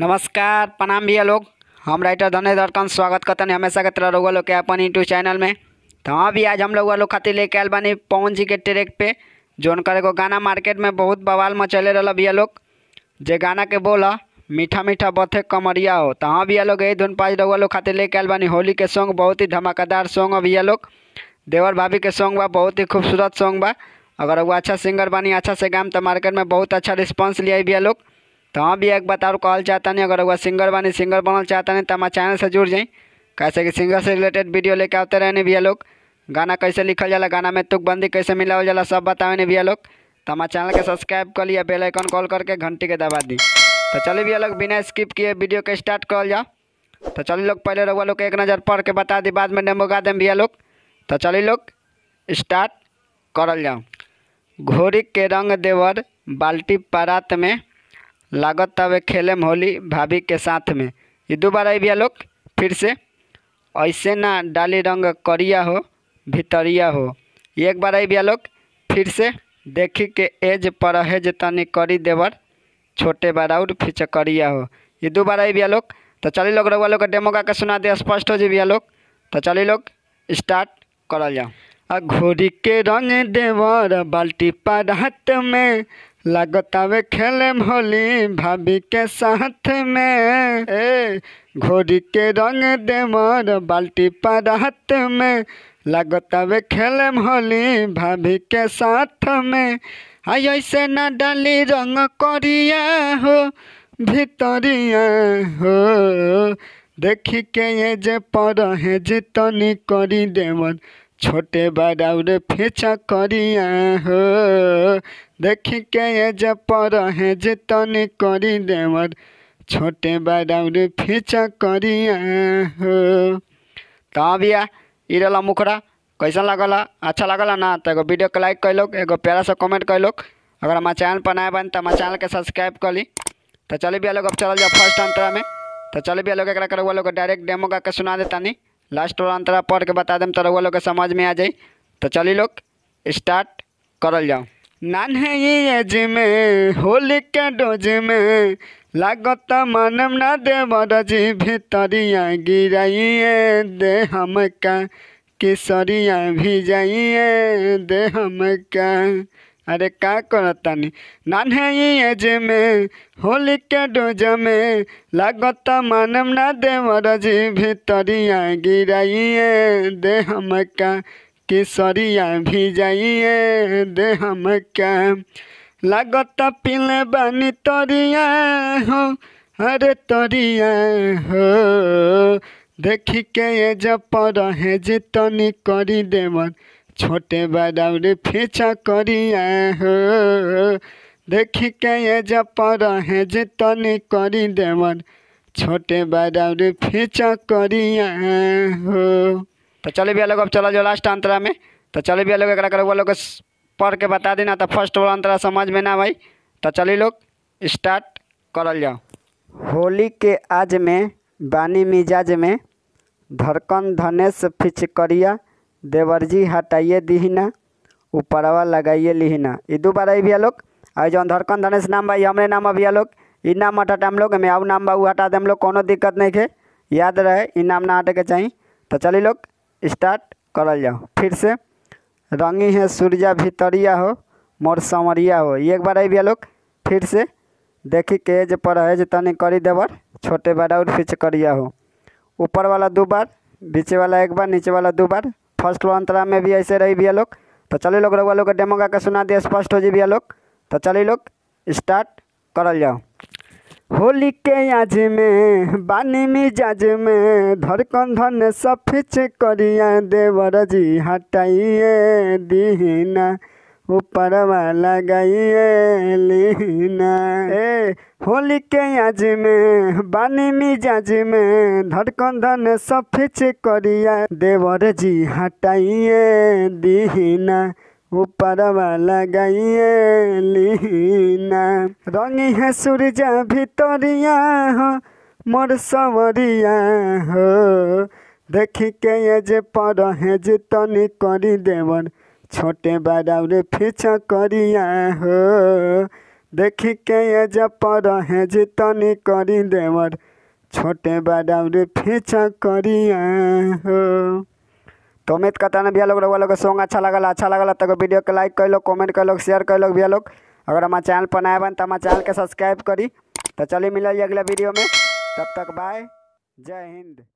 नमस्कार प्रणाम भैया लोग हम राइटर धने दरकन स्वागत करते हैं हमेशा के तरह रोगा लोग के अपन यूट्यूब चैनल में तो हाँ भी आज हम लोग लोग खातिर लेके आए बानी पवन जी के ट्रैक पे जो करे को गाना मार्केट में बहुत बवाल मचले रहा भैया लोग जे गाना के बोला मीठा मीठा बथे कमरिया हो तो हाँ भैया लोग यही धुन पाँच रोगा लोग खातिर लेके आए बानी होली के सॉन्ग बहुत ही धमाकेदार सॉन्ग है भैया लोग देवर भाभी के सॉन्ग बा बहुत ही खूबसूरत सॉन्ग बा अगर वो अच्छा सिंगर बनी अच्छा से गाम तो मार्केट में बहुत अच्छा रिस्पॉन्स लिया भैया लोग तो हम हाँ भी एक और कहल नहीं अगर वह सिंगर बनी सिंगर बनल नहीं तो हमारे चैनल से जुड़ जाए कैसे कि सिंगर से रिलेटेड वीडियो लेके आते रहने भैया लोग गाना कैसे लिखल जाला गाना में तुकबंदी कैसे मिलावल जाला सब बताए नहीं भैया लोग तो हमारे चैनल के सब्सक्राइब कर लिया बेल आइकन कॉल करके घंटी के दबा दी तो चलिए भैया लोग बिना स्किप किए वीडियो के स्टार्ट कर जाओ तो चलिए लोग पहले रउआ लोग एक नज़र पढ़ के बता दी बाद में डेमो गा दें भैया लोग तो चलिए लोग स्टार्ट करल जाओ घोड़ी के रंग देवर बाल्टी परात में लागत तब खेले में होली भाभी के साथ में ये दो बार आई भैया लोग फिर से ऐसे ना डाली रंग करिया हो भितरिया हो एक बार आई भैया लोग फिर से देखी के एज परहेज तनी करी देवर छोटे बराउर करिया हो ये दो बार आई भैया लोग तो चलिए लोग रउआ लोग डेमो गा के सुना दे स्पष्ट हो जी भैया लोग तो चलिए लोग स्टार्ट करल जाओ आ घोड़ी के रंग देवर बाल्टी पर हाथ में लागतावे खेले होली भाभी के साथ में ए घोड़ी के रंग दे बाल्टी बाल्टी हाथ में लागतावे खेले होली भाभी के साथ में आई ऐसे ना डाली रंग करिया हो भितरिया हो देखी के ये जे पर है जितनी करी देवन छोटे बड़ौर फेंचा करिया हो देख के ये जप रहे जितन देवर छोटे बड़ौर फेंचा करिया हो तो भैया ये रहा मुखड़ा कैसा लगल अच्छा लगल ना तो एगो वीडियो के लाइक कैलोक एगो प्यारा से कमेंट कैलोक अगर हमारे चैनल पर नए बन तो हमारे चैनल के सब्सक्राइब कर ली तो चले भैया लोग अब चल जाओ फर्स्ट अंतरा में तो चले भैया लोग एक लोग डायरेक्ट डेमो गा के सुना देता नहीं लास्ट वाला अंतरा पढ़ के बता देम तो रउआ लोग समझ में आ जाए तो चली लोग स्टार्ट करल जाओ नान है ये एज में होली के डोज में लागत मनम ना दे बरजी भितरिया गिराइए दे हम का किसरिया भी जाइए दे हम का अरे का करतानी नान्हे अजे में होली के डोज में लागत मानम ना देवर जी भितरिया गिराइए दे हम का केसरिया भिजाइए दे हम का लागत पीले बानी तरिया हो अरे तरिया हो देखी के ये जप रहे जितनी करी देवर छोटे बड़ौरी फीचा करिया हो देख के ये जपर है जितनी करी देवन छोटे बड़ौरी फीचा करिया हो तो चले भैया लोग अब चला जाओ लास्ट अंतरा में तो चले भैया लोग एक लोग पढ़ के बता देना तो फर्स्ट वाला अंतरा समझ में ना भाई तो चलिए लोग स्टार्ट करल जाओ होली के आज में बानी मिजाज में धड़कन धनेश फिचकरिया देवरजी हटाइए दीहना ऊपरवा लगाइए लिहिना इदू बार अभी लोग आई जो धड़कन धनेश नाम बा हमरे नाम अभी लोग इ नाम हटाते हम लोग मेऊ नाम बाबू हटा दे हम लोग कोनो दिक्कत नहीं है याद रहे इ नाम ना हटे के चाहिए तो चलिए लोग स्टार्ट करल जाओ फिर से रंगी है सूर्या भितरिया हो मोर समरिया हो एक बार अभी लोग फिर से देखी के जो पर है जो तनी करी देवर छोटे बार और फिच करिया हो ऊपर वाला दो बार बीच वाला एक बार नीचे वाला दो बार फर्स्ट वन में भी ऐसे रही भैया लोग तो चले लोग रउआ लोग डेमो गा के सुना दिए स्पष्ट हो जी भैया लोग तो चले लोग स्टार्ट करल जाओ होली के आज में बानी मिजाज में धड़कन धन सफिच करिया देवर जी हटाइए दीना ऊपर वाला गई लीना ए होली के आज में बानी मिजाज में धड़कन धन सफिच करिया देवर जी हटाइए दीना ऊपर वाला गई लीना रंगी है सूर्य भितरिया हो हाँ, मोर सवरिया हो हाँ। देखी के ये जे पर है जे तनी करी देवर छोटे बड़ौरे फिच करिया हो देख के ये जपर है जितनी करी देवर छोटे बड़ौरे फिच करिया हो तो उम्मीद करता ना भैया लोग रउआ लोग सॉन्ग अच्छा लगल अच्छा लगल तो वीडियो के लाइक कर लो कमेंट कर लो शेयर कर लो भैया लोग अगर हमारे चैनल पर नए बन तो हमारे चैनल के सब्सक्राइब करी तो चलिए मिले अगले वीडियो में तब तक बाय जय हिंद